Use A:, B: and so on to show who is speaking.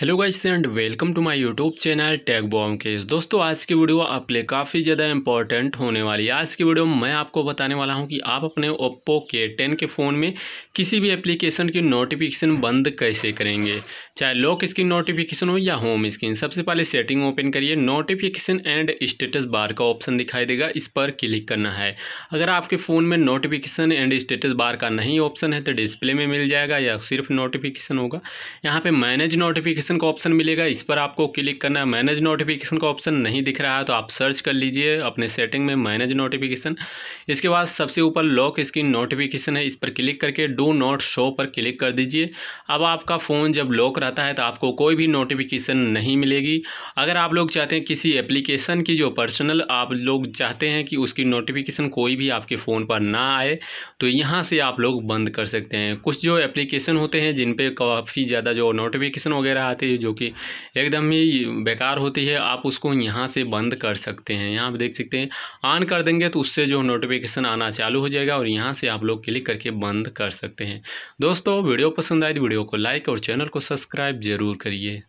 A: hello guys and welcome to my YouTube channel tag bomb case दोस्तों आज की video आपके लिए काफ़ी ज़्यादा इंपॉर्टेंट होने वाली है आज की वीडियो में मैं आपको बताने वाला हूं कि आप अपने ओप्पो के टेन के फ़ोन में किसी भी एप्लीकेशन की नोटिफिकेशन बंद कैसे करेंगे चाहे लॉक स्क्रीन नोटिफिकेशन हो या होम स्क्रीन सबसे पहले सेटिंग ओपन करिए नोटिफिकेशन एंड स्टेटस बार का ऑप्शन दिखाई देगा इस पर क्लिक करना है अगर आपके फ़ोन में नोटिफिकेशन एंड स्टेटस बार का नहीं ऑप्शन है तो डिस्प्ले में मिल जाएगा या सिर्फ नोटिफिकेशन होगा यहाँ पर मैनेज नोटिफिकेशन नोटिफिकेशन का ऑप्शन मिलेगा इस पर आपको क्लिक करना है मैनेज नोटिफिकेशन का ऑप्शन नहीं दिख रहा है तो आप सर्च कर लीजिए अपने सेटिंग में मैनेज नोटिफिकेशन इसके बाद सबसे ऊपर लॉक स्क्रीन नोटिफिकेशन है इस पर क्लिक करके डू नॉट शो पर क्लिक कर दीजिए अब आपका फ़ोन जब लॉक रहता है तो आपको कोई भी नोटिफिकेशन नहीं मिलेगी अगर आप लोग चाहते हैं किसी एप्लीकेशन की जो पर्सनल आप लोग चाहते हैं कि उसकी नोटिफिकेशन कोई भी आपके फ़ोन पर ना आए तो यहाँ से आप लोग बंद कर सकते हैं कुछ जो एप्लीकेशन होते हैं जिन पर काफ़ी ज़्यादा जो नोटिफिकेशन वगैरह आती है जो कि एकदम ही बेकार होती है आप उसको यहाँ से बंद कर सकते हैं यहाँ पर देख सकते हैं ऑन कर देंगे तो उससे जो नोटिफिकेशन आना चालू हो जाएगा और यहाँ से आप लोग क्लिक करके बंद कर सकते हैं दोस्तों वीडियो पसंद आए तो वीडियो को लाइक और चैनल को सब्सक्राइब जरूर करिए